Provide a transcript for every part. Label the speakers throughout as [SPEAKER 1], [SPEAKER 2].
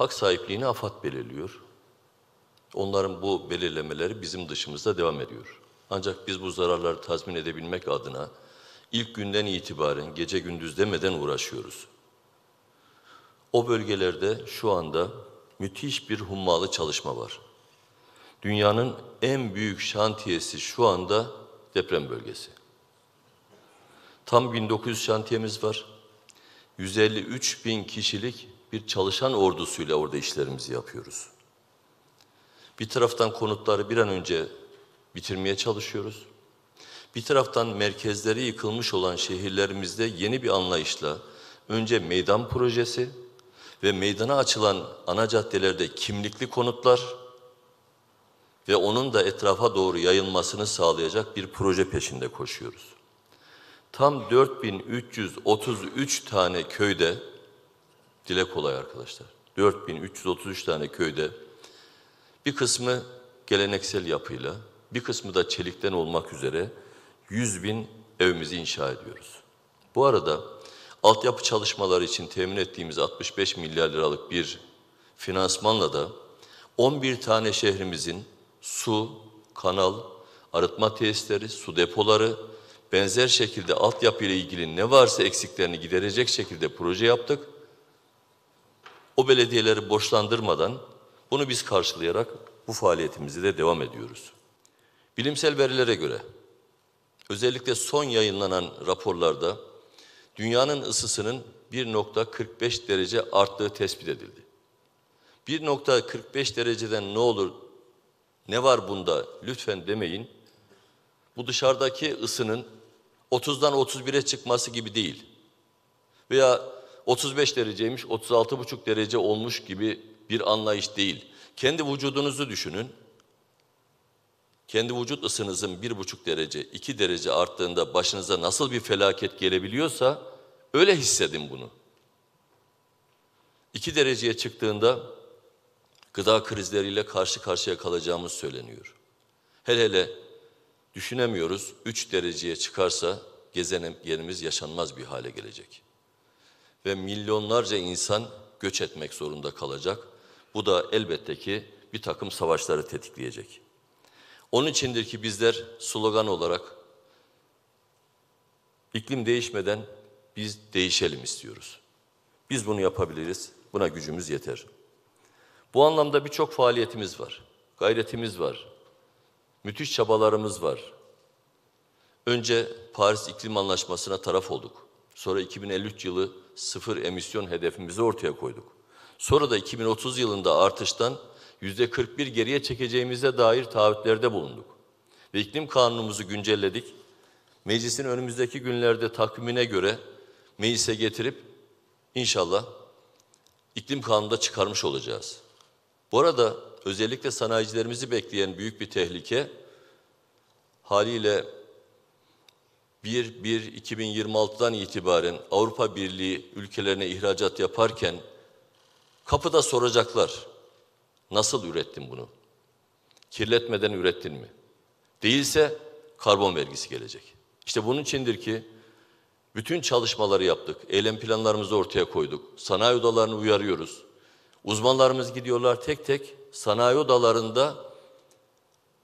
[SPEAKER 1] Hak sahipliğini AFAD belirliyor. Onların bu belirlemeleri bizim dışımızda devam ediyor. Ancak biz bu zararları tazmin edebilmek adına ilk günden itibaren gece gündüz demeden uğraşıyoruz. O bölgelerde şu anda müthiş bir hummalı çalışma var. Dünyanın en büyük şantiyesi şu anda deprem bölgesi. Tam 1900 şantiyemiz var. 153 bin kişilik bir çalışan ordusuyla orada işlerimizi yapıyoruz. Bir taraftan konutları bir an önce bitirmeye çalışıyoruz. Bir taraftan merkezleri yıkılmış olan şehirlerimizde yeni bir anlayışla önce meydan projesi ve meydana açılan ana caddelerde kimlikli konutlar ve onun da etrafa doğru yayılmasını sağlayacak bir proje peşinde koşuyoruz. Tam 4333 tane köyde dile kolay arkadaşlar. 4333 tane köyde bir kısmı geleneksel yapıyla, bir kısmı da çelikten olmak üzere 100 bin evimizi inşa ediyoruz. Bu arada altyapı çalışmaları için temin ettiğimiz 65 milyar liralık bir finansmanla da 11 tane şehrimizin su, kanal, arıtma tesisleri, su depoları, benzer şekilde altyapı ile ilgili ne varsa eksiklerini giderecek şekilde proje yaptık o belediyeleri borçlandırmadan bunu biz karşılayarak bu faaliyetimizi de devam ediyoruz. Bilimsel verilere göre özellikle son yayınlanan raporlarda dünyanın ısısının 1.45 derece arttığı tespit edildi. 1.45 dereceden ne olur, ne var bunda lütfen demeyin. Bu dışarıdaki ısının 30'dan 31'e çıkması gibi değil. Veya 35 dereceymiş, 36,5 derece olmuş gibi bir anlayış değil. Kendi vücudunuzu düşünün. Kendi vücut ısınızın 1,5 derece, 2 derece arttığında başınıza nasıl bir felaket gelebiliyorsa öyle hissedin bunu. 2 dereceye çıktığında gıda krizleriyle karşı karşıya kalacağımız söyleniyor. Hele hele düşünemiyoruz 3 dereceye çıkarsa gezegenimiz yaşanmaz bir hale gelecek.'' ve milyonlarca insan göç etmek zorunda kalacak. Bu da elbette ki bir takım savaşları tetikleyecek. Onun içindir ki bizler slogan olarak iklim değişmeden biz değişelim istiyoruz. Biz bunu yapabiliriz, buna gücümüz yeter. Bu anlamda birçok faaliyetimiz var, gayretimiz var, müthiş çabalarımız var. Önce Paris İklim Anlaşması'na taraf olduk. Sonra 2053 yılı sıfır emisyon hedefimizi ortaya koyduk. Sonra da 2030 yılında artıştan %41 geriye çekeceğimize dair taahhütlerde bulunduk. Ve iklim kanunumuzu güncelledik. Meclisin önümüzdeki günlerde takvimine göre meclise getirip inşallah iklim kanunu da çıkarmış olacağız. Bu arada özellikle sanayicilerimizi bekleyen büyük bir tehlike haliyle 1-1-2026'dan itibaren Avrupa Birliği ülkelerine ihracat yaparken kapıda soracaklar. Nasıl ürettin bunu? Kirletmeden ürettin mi? Değilse karbon vergisi gelecek. İşte bunun içindir ki bütün çalışmaları yaptık. Eylem planlarımızı ortaya koyduk. Sanayi odalarını uyarıyoruz. Uzmanlarımız gidiyorlar tek tek sanayi odalarında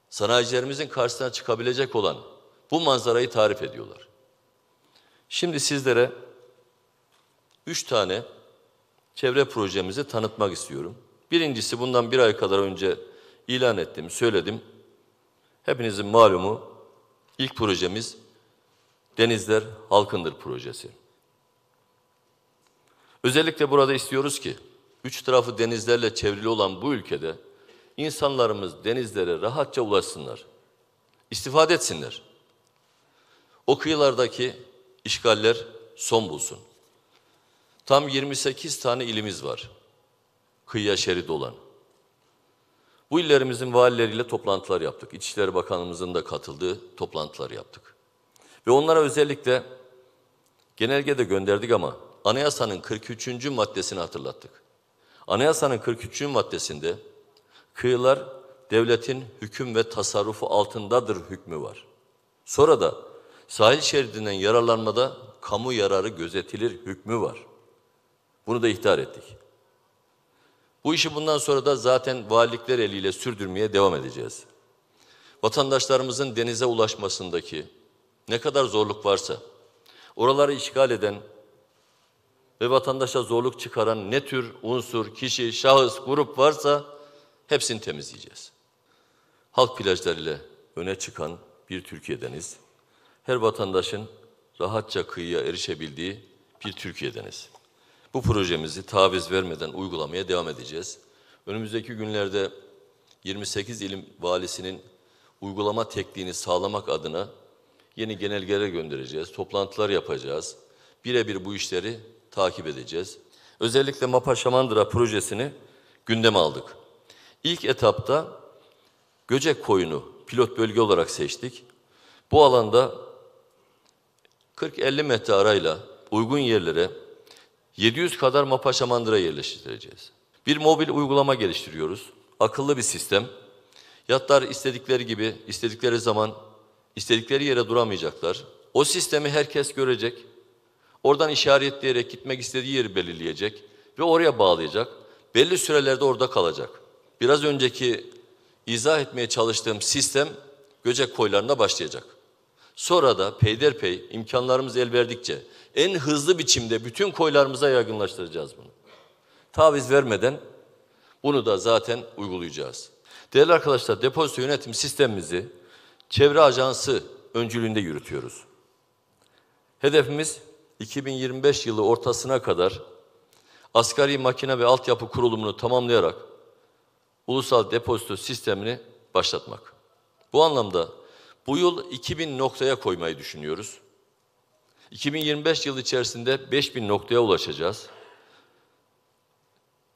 [SPEAKER 1] sanayicilerimizin karşısına çıkabilecek olan bu manzarayı tarif ediyorlar. Şimdi sizlere üç tane çevre projemizi tanıtmak istiyorum. Birincisi bundan bir ay kadar önce ilan ettim, söyledim. Hepinizin malumu ilk projemiz Denizler Halkındır projesi. Özellikle burada istiyoruz ki üç tarafı denizlerle çevrili olan bu ülkede insanlarımız denizlere rahatça ulaşsınlar, istifade etsinler o kıyılardaki işgaller son bulsun. Tam 28 tane ilimiz var kıyıya şerit olan. Bu illerimizin valileriyle toplantılar yaptık. İçişleri Bakanımızın da katıldığı toplantılar yaptık. Ve onlara özellikle genelge de gönderdik ama anayasanın 43. maddesini hatırlattık. Anayasanın 43. maddesinde kıyılar devletin hüküm ve tasarrufu altındadır hükmü var. Sonra da sahil şeridinden yararlanmada kamu yararı gözetilir hükmü var. Bunu da ihtar ettik. Bu işi bundan sonra da zaten valilikler eliyle sürdürmeye devam edeceğiz. Vatandaşlarımızın denize ulaşmasındaki ne kadar zorluk varsa, oraları işgal eden ve vatandaşa zorluk çıkaran ne tür unsur, kişi, şahıs, grup varsa hepsini temizleyeceğiz. Halk plajlarıyla öne çıkan bir Türkiye'deniz her vatandaşın rahatça kıyıya erişebildiği bir Türkiye'deniz. Bu projemizi taviz vermeden uygulamaya devam edeceğiz. Önümüzdeki günlerde 28 ilim valisinin uygulama tekniğini sağlamak adına yeni genelgere göndereceğiz, toplantılar yapacağız. Birebir bu işleri takip edeceğiz. Özellikle MAPA Şamandıra projesini gündeme aldık. İlk etapta Göcek Koyunu pilot bölge olarak seçtik. Bu alanda 40-50 metre arayla uygun yerlere 700 kadar mapaşa şamandıra yerleştireceğiz. Bir mobil uygulama geliştiriyoruz. Akıllı bir sistem. Yatlar istedikleri gibi, istedikleri zaman, istedikleri yere duramayacaklar. O sistemi herkes görecek. Oradan işaretleyerek gitmek istediği yeri belirleyecek ve oraya bağlayacak. Belli sürelerde orada kalacak. Biraz önceki izah etmeye çalıştığım sistem Göcek koylarına başlayacak. Sonra da peyderpey imkanlarımız el verdikçe en hızlı biçimde bütün koylarımıza yaygınlaştıracağız bunu. Taviz vermeden bunu da zaten uygulayacağız. Değerli arkadaşlar depozito yönetim sistemimizi çevre ajansı öncülüğünde yürütüyoruz. Hedefimiz 2025 yılı ortasına kadar asgari makine ve altyapı kurulumunu tamamlayarak ulusal depozito sistemini başlatmak. Bu anlamda bu yıl 2000 noktaya koymayı düşünüyoruz. 2025 yıl içerisinde 5000 noktaya ulaşacağız.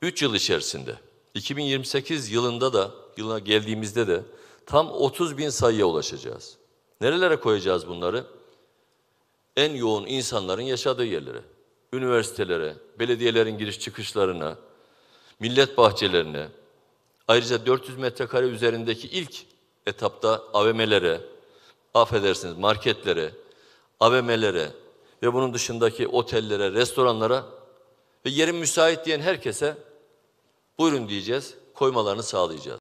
[SPEAKER 1] 3 yıl içerisinde 2028 yılında da yılına geldiğimizde de tam 30 bin sayıya ulaşacağız. Nerelere koyacağız bunları? En yoğun insanların yaşadığı yerlere. Üniversitelere, belediyelerin giriş çıkışlarına, millet bahçelerine, ayrıca 400 metrekare üzerindeki ilk etapta AVM'lere, affedersiniz marketlere, AVM'lere ve bunun dışındaki otellere, restoranlara ve yerin müsait diyen herkese buyurun diyeceğiz, koymalarını sağlayacağız.